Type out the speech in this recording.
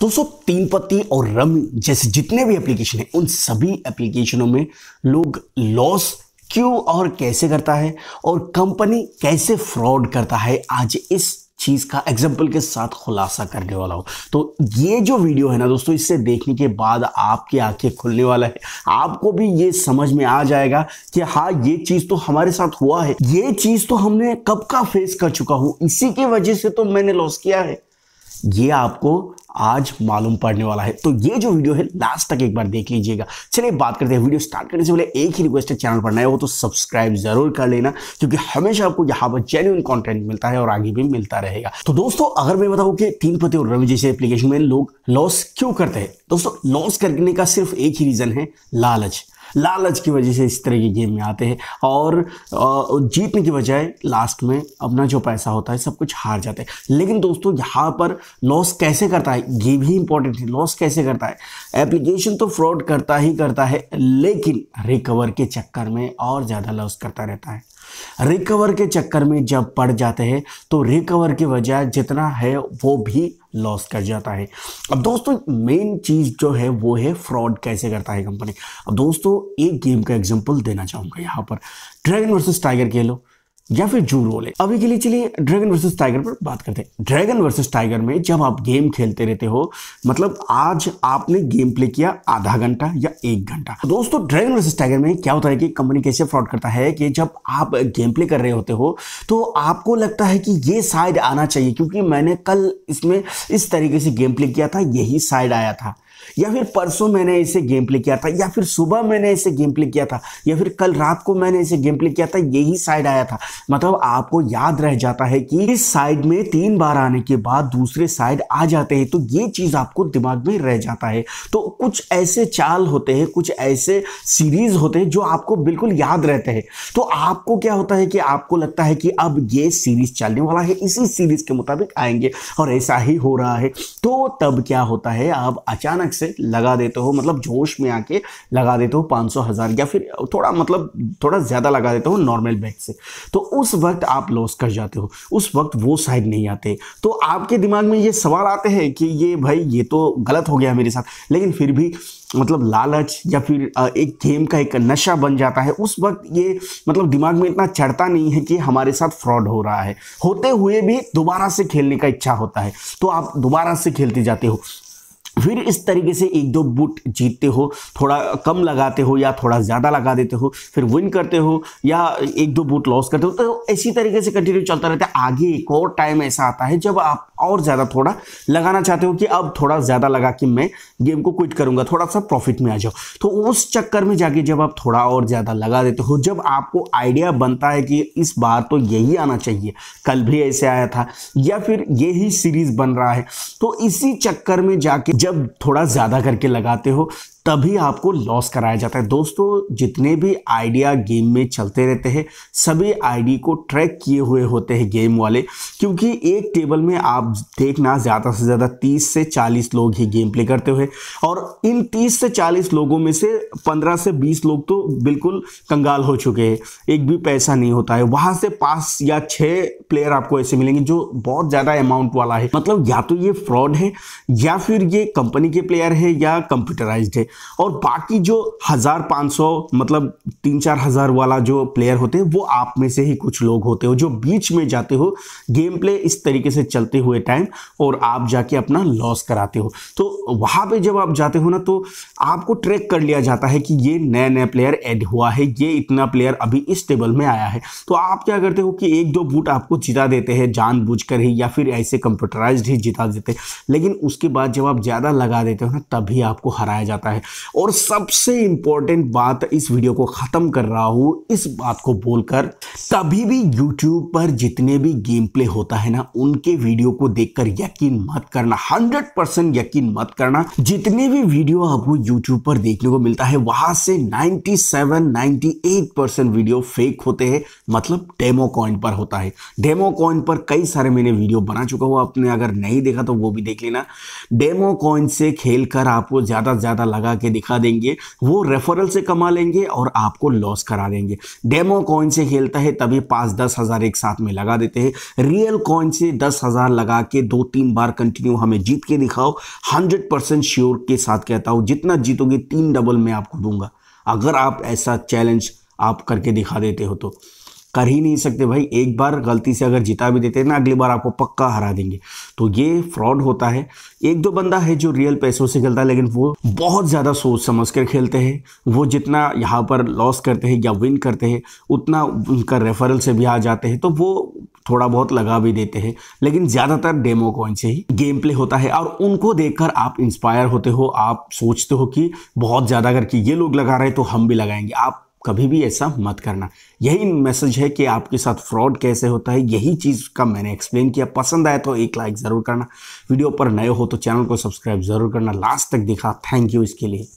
दोस्तों तीन पत्ती और रमी जैसे जितने भी एप्लीकेशन है उन सभी एप्लीकेशनों में लोग लॉस क्यों और कैसे करता है और कंपनी कैसे फ्रॉड करता है आज इस चीज का एग्जाम्पल के साथ खुलासा करने वाला हो तो ये जो वीडियो है ना दोस्तों इससे देखने के बाद आपकी आंखें खुलने वाला है आपको भी ये समझ में आ जाएगा कि हाँ ये चीज तो हमारे साथ हुआ है ये चीज तो हमने कब का फेस कर चुका हूं इसी की वजह से तो मैंने लॉस किया है ये आपको आज मालूम पड़ने वाला है तो ये जो वीडियो है लास्ट तक एक बार देख लीजिएगा चलिए बात करते हैं वीडियो स्टार्ट करने से पहले एक ही रिक्वेस्ट है चैनल पर नए हो तो सब्सक्राइब जरूर कर लेना क्योंकि हमेशा आपको यहाँ पर जेन्यून कॉन्टेंट मिलता है और आगे भी मिलता रहेगा तो दोस्तों अगर मैं बताऊँ कि तीन पति और रवि जैसे एप्लीकेशन में लोग लॉस क्यों करते हैं दोस्तों लॉस करने का सिर्फ एक ही रीजन है लालच लालच की वजह से इस तरह के गेम में आते हैं और जीतने की बजाय लास्ट में अपना जो पैसा होता है सब कुछ हार जाते हैं लेकिन दोस्तों यहाँ पर लॉस कैसे करता है ये भी इंपॉर्टेंट है लॉस कैसे करता है एप्लीकेशन तो फ्रॉड करता ही करता है लेकिन रिकवर के चक्कर में और ज़्यादा लॉस करता रहता है रिकवर के चक्कर में जब पड़ जाते हैं तो रिकवर की वजह जितना है वो भी लॉस कर जाता है अब दोस्तों मेन चीज़ जो है वो है फ्रॉड कैसे करता है कंपनी अब दोस्तों एक गेम का एग्जांपल देना चाहूंगा यहां पर ड्रैगन वर्सेस टाइगर खेलो या फिर जू रोले अभी के लिए चलिए ड्रैगन वर्सेस टाइगर पर बात करते हैं ड्रैगन वर्सेस टाइगर में जब आप गेम खेलते रहते हो मतलब आज आपने गेम प्ले किया आधा घंटा या एक घंटा दोस्तों ड्रैगन वर्सेस टाइगर में क्या होता है कि कंपनी कैसे फ्रॉड करता है कि जब आप गेम प्ले कर रहे होते हो तो आपको लगता है कि ये साइड आना चाहिए क्योंकि मैंने कल इसमें इस तरीके से गेम प्ले किया था यही साइड आया था या फिर परसों मैंने इसे गेम प्ले किया था या फिर सुबह मैंने इसे गेम प्ले किया था या फिर कल रात को मैंने इसे गेम प्ले किया था यही साइड आया था मतलब आपको याद रह जाता है कि इस साइड में तीन बार आने के बाद दूसरे साइड आ जाते हैं तो ये चीज़ आपको दिमाग में रह जाता है तो कुछ ऐसे चाल होते हैं कुछ ऐसे सीरीज होते हैं जो आपको बिल्कुल याद रहते हैं तो आपको क्या होता है कि आपको लगता है कि अब ये सीरीज चलने वाला है इसी सीरीज के मुताबिक आएंगे और ऐसा ही हो रहा है तो तब क्या होता है आप अचानक से लगा देते हो मतलब जोश में आके लगा देते हो पाँच सौ हज़ार या फिर थोड़ा मतलब थोड़ा ज़्यादा लगा देते हो नॉर्मल बैग से तो उस वक्त आप लॉस कर जाते हो उस वक्त वो साइड नहीं आते तो आपके दिमाग में ये सवाल आते हैं कि ये भाई ये तो गलत हो गया मेरे साथ लेकिन फिर भी मतलब लालच या फिर एक गेम का एक नशा बन जाता है उस वक्त ये मतलब दिमाग में इतना चढ़ता नहीं है कि हमारे साथ फ्रॉड हो रहा है होते हुए भी दोबारा से खेलने का इच्छा होता है तो आप दोबारा से खेलते जाते हो फिर इस तरीके से एक दो बूट जीतते हो थोड़ा कम लगाते हो या थोड़ा ज़्यादा लगा देते हो फिर विन करते हो या एक दो बूट लॉस करते हो तो इसी तरीके से कंटिन्यू चलता रहता है आगे एक और टाइम ऐसा आता है जब आप और ज़्यादा थोड़ा लगाना चाहते हो कि अब थोड़ा ज़्यादा लगा कि मैं गेम को क्विट करूँगा थोड़ा सा प्रॉफिट में आ जाओ तो उस चक्कर में जाके जब आप थोड़ा और ज़्यादा लगा देते हो जब आपको आइडिया बनता है कि इस बार तो यही आना चाहिए कल भी ऐसे आया था या फिर यही सीरीज बन रहा है तो इसी चक्कर में जाके जब थोड़ा ज़्यादा करके लगाते हो तभी आपको लॉस कराया जाता है दोस्तों जितने भी आइडिया गेम में चलते रहते हैं सभी आईडी को ट्रैक किए हुए होते हैं गेम वाले क्योंकि एक टेबल में आप आप देखना ज़्यादा से ज़्यादा 30 से 40 लोग ही गेम प्ले करते हुए और इन 30 से 40 लोगों में से 15 से 20 लोग तो बिल्कुल कंगाल हो चुके हैं एक भी पैसा नहीं होता है वहाँ से पाँच या छः प्लेयर आपको ऐसे मिलेंगे जो बहुत ज़्यादा अमाउंट वाला है मतलब या तो ये फ्रॉड है या फिर ये कंपनी के प्लेयर है या कंप्यूटराइज है और बाकी जो हज़ार सौ मतलब तीन चार हज़ार वाला जो प्लेयर होते हैं वो आप में से ही कुछ लोग होते हो जो बीच में जाते हो गेम प्ले इस तरीके से चलते हुए हुए टाइम और आप जाके अपना लॉस कराते हो तो वहाँ पे जब आप जाते हो ना तो आपको ट्रैक कर लिया जाता है कि ये नया नया प्लेयर ऐड हुआ है ये इतना प्लेयर अभी इस टेबल में आया है तो आप क्या करते हो कि एक दो बूट आपको जिता देते हैं जानबूझकर ही या फिर ऐसे कंप्यूटराइज ही जिता देते हैं लेकिन उसके बाद जब आप ज़्यादा लगा देते हो ना तभी आपको हराया जाता है और सबसे इंपॉर्टेंट बात इस वीडियो को ख़त्म कर रहा हूँ इस बात को बोलकर कभी भी यूट्यूब पर जितने भी गेम प्ले होता है ना उनके वीडियो को देखकर यकीन मत करना हंड्रेड परसेंट यकीन मत करना जितनी भी वीडियो आपको यूट्यूब पर देखने को मिलता है वहां से 97 98 परसेंट वीडियो फेक होते हैं मतलब डेमो कॉइन पर होता है डेमो कॉइन पर कई सारे मैंने वीडियो बना चुका हूँ आपने अगर नहीं देखा तो वो भी देख लेना डेमो कॉइन से खेल कर आपको ज़्यादा ज़्यादा लगा के दिखा देंगे वो रेफरल से कमा लेंगे और आपको लॉस करा देंगे डेमो कॉइन से खेलता है तभी पांच दस हज़ार एक साथ में लगा देते हैं रियल कॉइन से दस हज़ार लगा के दो तीन बार कंटिन्यू हमें जीत के दिखाओ हंड्रेड हंड्रेड परसेंट श्योर के साथ कहता हूँ जितना जीतोगे तीन डबल मैं आपको दूंगा अगर आप ऐसा चैलेंज आप करके दिखा देते हो तो कर ही नहीं सकते भाई एक बार गलती से अगर जिता भी देते हैं ना अगली बार आपको पक्का हरा देंगे तो ये फ्रॉड होता है एक दो बंदा है जो रियल पैसों से खेलता है लेकिन वो बहुत ज़्यादा सोच समझ कर खेलते हैं वो जितना यहाँ पर लॉस करते हैं या विन करते हैं उतना उनका रेफरल से भी आ जाते हैं तो वो थोड़ा बहुत लगा भी देते हैं लेकिन ज़्यादातर डेमो कॉइन से ही गेम प्ले होता है और उनको देखकर आप इंस्पायर होते हो आप सोचते हो कि बहुत ज़्यादा अगर कि ये लोग लगा रहे हैं तो हम भी लगाएंगे आप कभी भी ऐसा मत करना यही मैसेज है कि आपके साथ फ्रॉड कैसे होता है यही चीज़ का मैंने एक्सप्लेन किया पसंद आया तो एक लाइक ज़रूर करना वीडियो पर नए हो तो चैनल को सब्सक्राइब ज़रूर करना लास्ट तक देखा थैंक यू इसके लिए